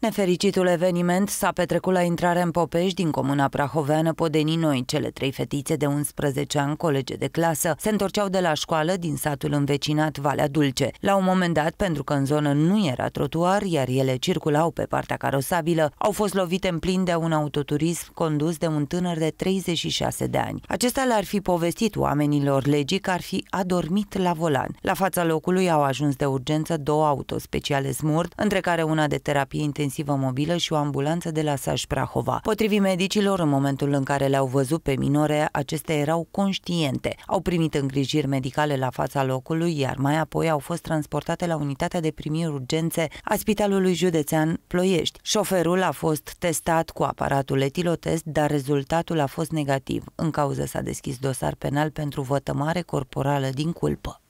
Nefericitul eveniment s-a petrecut la intrare în Popești din comuna prahoveană Podenii Noi. Cele trei fetițe de 11 ani, colege de clasă, se întorceau de la școală din satul învecinat Valea Dulce. La un moment dat, pentru că în zonă nu era trotuar, iar ele circulau pe partea carosabilă, au fost lovite în plin de un autoturism condus de un tânăr de 36 de ani. Acesta le-ar fi povestit oamenilor legii că ar fi adormit la volan. La fața locului au ajuns de urgență două autospeciale smurt, între care una de terapie intensivă intensivă mobilă și o ambulanță de la Saj Prahova. Potrivit medicilor, în momentul în care le-au văzut pe minore, acestea erau conștiente. Au primit îngrijiri medicale la fața locului, iar mai apoi au fost transportate la unitatea de primiri urgențe a Spitalului Județean Ploiești. Șoferul a fost testat cu aparatul etilotest, dar rezultatul a fost negativ. În cauză s-a deschis dosar penal pentru vătămare corporală din culpă.